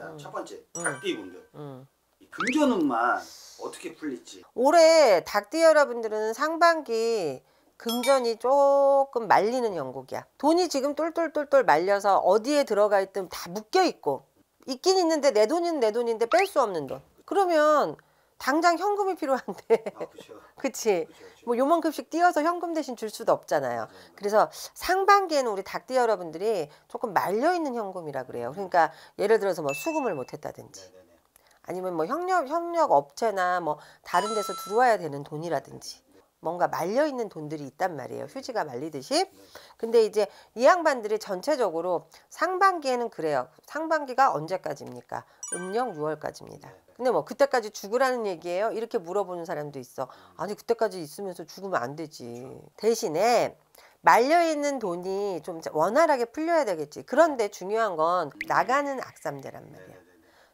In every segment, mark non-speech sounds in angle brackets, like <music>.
일단 첫 번째 닭띠 분들 금전운만 어떻게 풀릴지 올해 닭띠 여러분들은 상반기 금전이 조금 말리는 영국이야 돈이 지금 똘똘똘똘 말려서 어디에 들어가 있든 다 묶여 있고 있긴 있는데 내 돈은 내 돈인데 뺄 수 없는 돈 그러면 당장 현금이 필요한데. 아, 그쵸. 그렇죠. <laughs> 그치. 그렇죠, 그렇죠. 뭐 요만큼씩 띄어서 현금 대신 줄 수도 없잖아요. 네, 네. 그래서 상반기에는 우리 닭띠 여러분들이 조금 말려있는 현금이라 그래요. 그러니까 예를 들어서 뭐 수금을 못했다든지 네, 네, 네. 아니면 뭐 협력, 협력 업체나 뭐 다른 데서 들어와야 되는 돈이라든지 뭔가 말려 있는 돈들이 있단 말이에요. 휴지가 말리듯이. 네. 근데 이제 이 양반들이 전체적으로 상반기에는 그래요. 상반기가 언제까지입니까? 음력 6월까지입니다. 근데 뭐 그때까지 죽으라는 얘기예요? 이렇게 물어보는 사람도 있어. 아니 그때까지 있으면서 죽으면 안 되지. 대신에 말려있는 돈이 좀 원활하게 풀려야 되겠지. 그런데 중요한 건 나가는 악삼대란 말이야. 네,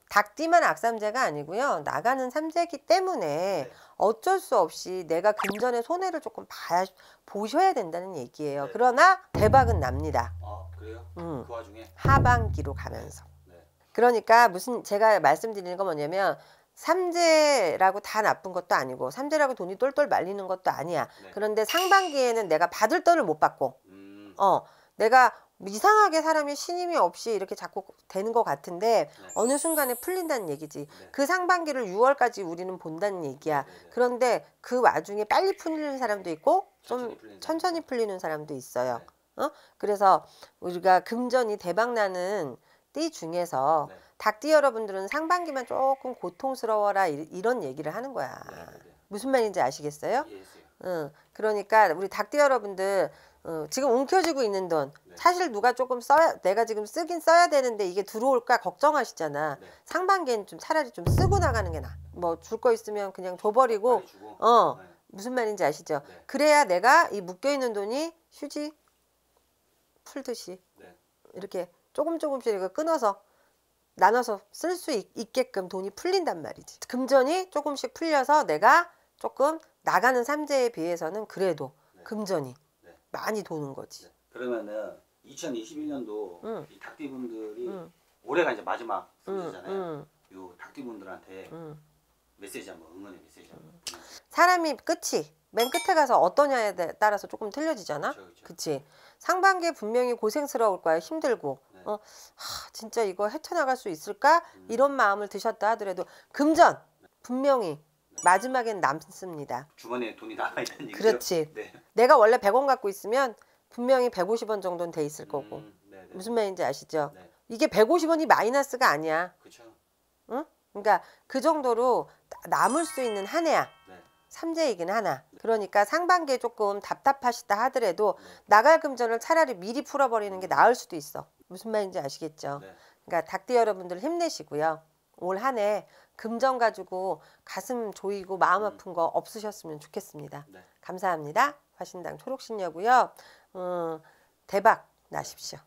닭띠만 악삼재가 아니고요. 나가는 삼재기 이 때문에 네. 어쩔 수 없이 내가 금전의 손해를 조금 봐, 야 보셔야 된다는 얘기예요. 네. 그러나 대박은 납니다. 아, 그래요? 음. 그 와중에? 하반기로 가면서. 네. 네. 그러니까 무슨 제가 말씀드리는 건 뭐냐면 삼재라고 다 나쁜 것도 아니고 삼재라고 돈이 똘똘 말리는 것도 아니야. 네. 그런데 상반기에는 내가 받을 돈을 못 받고 음. 어 내가 뭐 이상하게 사람이 신임이 없이 이렇게 자꾸 되는 것 같은데 네. 어느 순간에 풀린다는 얘기지. 네. 그 상반기를 6월까지 우리는 본다는 얘기야. 네, 네, 네. 그런데 그 와중에 빨리 풀리는 사람도 있고 좀 천천히, 천천히 풀리는 사람도 있어요. 네. 어? 그래서 우리가 금전이 대박 나는 띠 중에서 닭띠 여러분들은 상반기만 조금 고통스러워라 이, 런 얘기를 하는 거야. 무슨 말인지 아시겠어요? 예, 예, 응. 그러니까 우리 닭띠 여러분들 어, 지금 움켜쥐고 있는 돈 네. 사실 누가 조금 써야 내가 지금 쓰긴 써야 되는데 이게 들어올까 걱정하시잖아 네. 상반기엔 좀 차라리 좀 쓰고 나가는 게나뭐 줄 거 있으면 그냥 줘버리고 어 네. 무슨 말인지 아시죠 네. 그래야 내가 이 묶여있는 돈이 휴지 풀듯이 네. 이렇게 조금 조금씩 이거 끊어서 나눠서 쓸 수 있게끔 돈이 풀린단 말이지 금전이 조금씩 풀려서 내가 조금 나가는 삼재에 비해서는 그래도 금전이 많이 도는 거지. 네. 그러면은 2021년도 응. 이 닭띠분들이 응. 올해가 이제 마지막 승리잖아요. 요 닭띠분들한테 메시지 한번 응원의 메시지 한번. 사람이 끝이 맨 끝에 가서 어떠냐에 따라서 조금 틀려지잖아. 그쵸, 그 상반기에 분명히 고생스러울 거야. 힘들고. 네. 어, 하, 진짜 이거 헤쳐나갈 수 있을까? 음. 이런 마음을 드셨다 하더라도 금전 네. 분명히 마지막엔 남습니다. 주머니에 돈이 남아 있다는 얘기죠. 그렇지. 네. 내가 원래 100원 갖고 있으면 분명히 150원 정도는 돼 있을 음, 거고. 음, 무슨 말인지 아시죠? 네. 이게 150원이 마이너스가 아니야. 그렇죠. 응? 그러니까 그 정도로 남을 수 있는 한 해야. 네. 삼재이긴 하나. 그러니까 상반기에 조금 답답하시다 하더라도 나갈 금전을 차라리 미리 풀어버리는 게 음. 나을 수도 있어. 무슨 말인지 아시겠죠? 그러니까 닭띠 여러분들 힘내시고요. 올한해 금전 가지고 가슴 조이고 마음 음. 아픈 거 없으셨으면 좋겠습니다. 네. 감사합니다. 화신당 초록신녀고요. 음, 대박 나십시오.